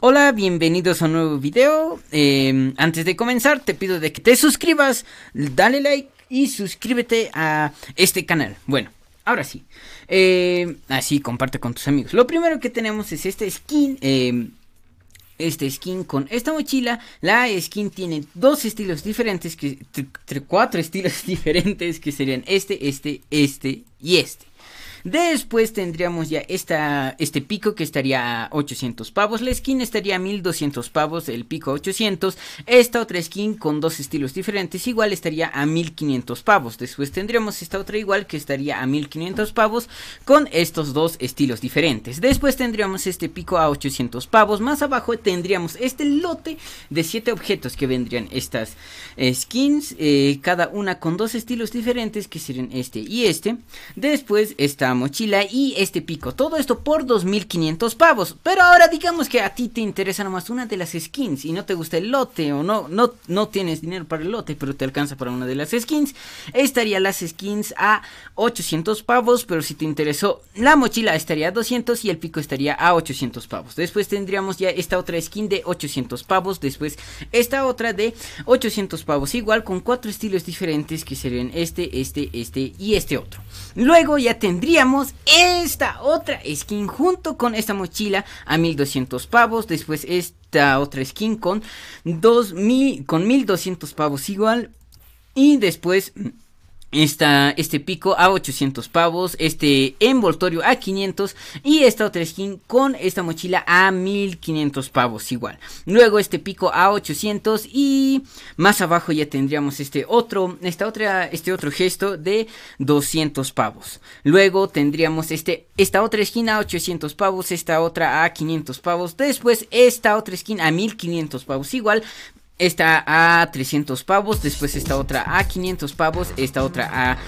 Hola, bienvenidos a un nuevo video. Em, antes de comenzar, te pido de que te suscribas, dale like y suscríbete a este canal. Bueno, ahora sí. Em, así comparte con tus amigos. Lo primero que tenemos es esta skin. Em, este skin con esta mochila. La skin tiene dos estilos diferentes, que, cuatro estilos diferentes, que serían este, este, este y este. Después tendríamos ya este pico que estaría a 800 pavos. La skin estaría a 1200 pavos, el pico a 800. Esta otra skin con dos estilos diferentes igual estaría a 1500 pavos. Después tendríamos esta otra igual que estaría a 1500 pavos con estos dos estilos diferentes. Después tendríamos este pico a 800 pavos. Más abajo tendríamos este lote de 7 objetos que vendrían estas skins. Eh, cada una con dos estilos diferentes que serían este y este. Después estamos mochila y este pico. Todo esto por 2500 pavos. Pero ahora digamos que a ti te interesa nomás una de las skins y no te gusta el lote o no, no, no tienes dinero para el lote, pero te alcanza para una de las skins. Estaría las skins a 800 pavos, pero si te interesó la mochila estaría a 200 y el pico estaría a 800 pavos. Después tendríamos ya esta otra skin de 800 pavos, después esta otra de 800 pavos, igual con cuatro estilos diferentes que serían este, este, este y este otro. Luego ya tendríamos esta otra skin junto con esta mochila a 1200 pavos. Después esta otra skin con, 2000, con 1200 pavos igual. Y después mm, esta, este pico a 800 pavos, este envoltorio a 500 y esta otra skin con esta mochila a 1500 pavos igual. Luego este pico a 800 y más abajo ya tendríamos este otro, esta otra, este otro gesto de 200 pavos. Luego tendríamos este, esta otra skin a 800 pavos, esta otra a 500 pavos. Después esta otra skin a 1500 pavos igual. Esta a 300 pavos, después esta otra a 500 pavos, esta otra a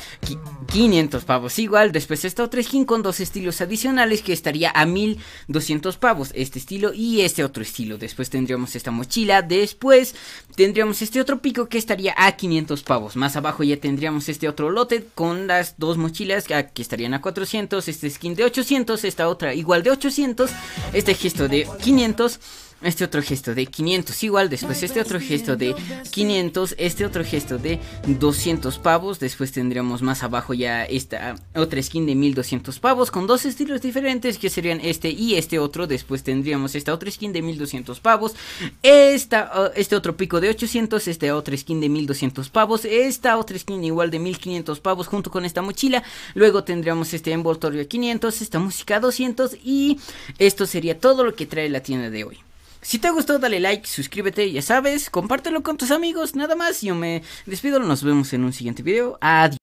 500 pavos igual, después esta otra skin con dos estilos adicionales que estaría a 1200 pavos, este estilo y este otro estilo, después tendríamos esta mochila, después tendríamos este otro pico que estaría a 500 pavos, más abajo ya tendríamos este otro lote con las dos mochilas que estarían a 400, este skin de 800, esta otra igual de 800, este gesto de 500 este otro gesto de 500 igual, después este otro gesto de 500, este otro gesto de 200 pavos, después tendríamos más abajo ya esta otra skin de 1200 pavos con dos estilos diferentes que serían este y este otro, después tendríamos esta otra skin de 1200 pavos, esta, este otro pico de 800, esta otra skin de 1200 pavos, esta otra skin igual de 1500 pavos junto con esta mochila, luego tendríamos este envoltorio de 500, esta música 200 y esto sería todo lo que trae la tienda de hoy. Si te gustado dale like, suscríbete, ya sabes, compártelo con tus amigos, nada más. Yo me despido, nos vemos en un siguiente video. Adiós.